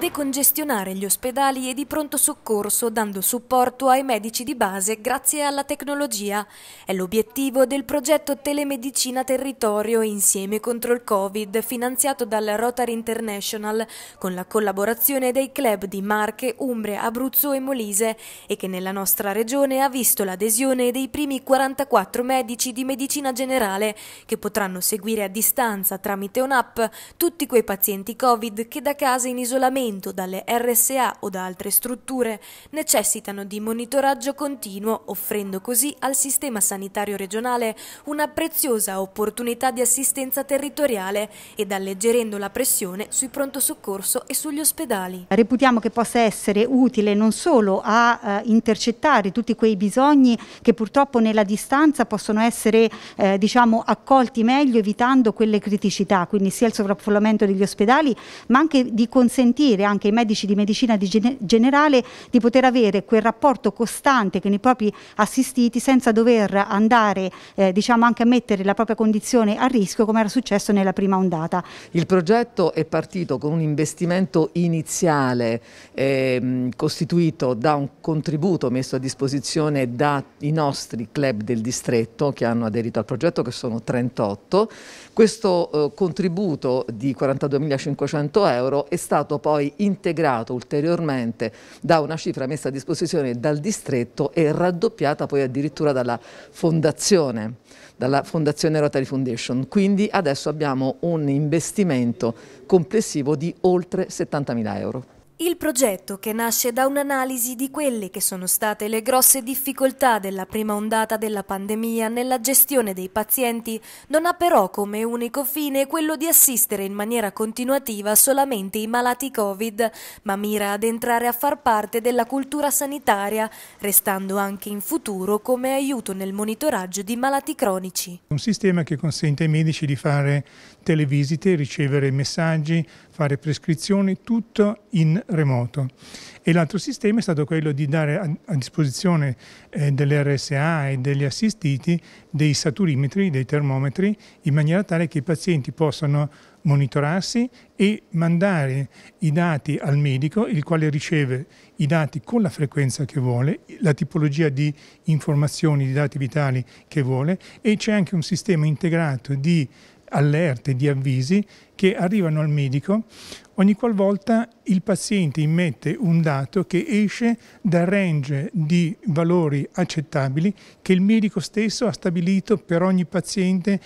decongestionare gli ospedali e di pronto soccorso dando supporto ai medici di base grazie alla tecnologia. È l'obiettivo del progetto Telemedicina Territorio insieme contro il Covid finanziato dal Rotary International con la collaborazione dei club di Marche, Umbria, Abruzzo e Molise e che nella nostra regione ha visto l'adesione dei primi 44 medici di medicina generale che potranno seguire a distanza tramite un'app tutti quei pazienti Covid che da casa in isolamento trattamento dalle RSA o da altre strutture necessitano di monitoraggio continuo, offrendo così al sistema sanitario regionale una preziosa opportunità di assistenza territoriale ed alleggerendo la pressione sui pronto soccorso e sugli ospedali. Reputiamo che possa essere utile non solo a eh, intercettare tutti quei bisogni che purtroppo nella distanza possono essere eh, diciamo, accolti meglio evitando quelle criticità, quindi sia il sovraffollamento degli ospedali ma anche di consentire chiedere anche ai medici di medicina di generale di poter avere quel rapporto costante con i propri assistiti senza dover andare eh, diciamo anche a mettere la propria condizione a rischio come era successo nella prima ondata. Il progetto è partito con un investimento iniziale eh, costituito da un contributo messo a disposizione dai nostri club del distretto che hanno aderito al progetto che sono 38. Questo eh, contributo di 42.500 euro è stato poi integrato ulteriormente da una cifra messa a disposizione dal distretto e raddoppiata poi addirittura dalla fondazione, dalla fondazione Rotary Foundation. Quindi adesso abbiamo un investimento complessivo di oltre 70.000 euro. Il progetto, che nasce da un'analisi di quelle che sono state le grosse difficoltà della prima ondata della pandemia nella gestione dei pazienti, non ha però come unico fine quello di assistere in maniera continuativa solamente i malati Covid, ma mira ad entrare a far parte della cultura sanitaria, restando anche in futuro come aiuto nel monitoraggio di malati cronici. Un sistema che consente ai medici di fare televisite, ricevere messaggi, fare prescrizioni, tutto in remoto. E l'altro sistema è stato quello di dare a, a disposizione eh, delle RSA e degli assistiti dei saturimetri, dei termometri, in maniera tale che i pazienti possano monitorarsi e mandare i dati al medico, il quale riceve i dati con la frequenza che vuole, la tipologia di informazioni, di dati vitali che vuole e c'è anche un sistema integrato di allerte, di avvisi che arrivano al medico ogni qualvolta il paziente immette un dato che esce dal range di valori accettabili che il medico stesso ha stabilito per ogni paziente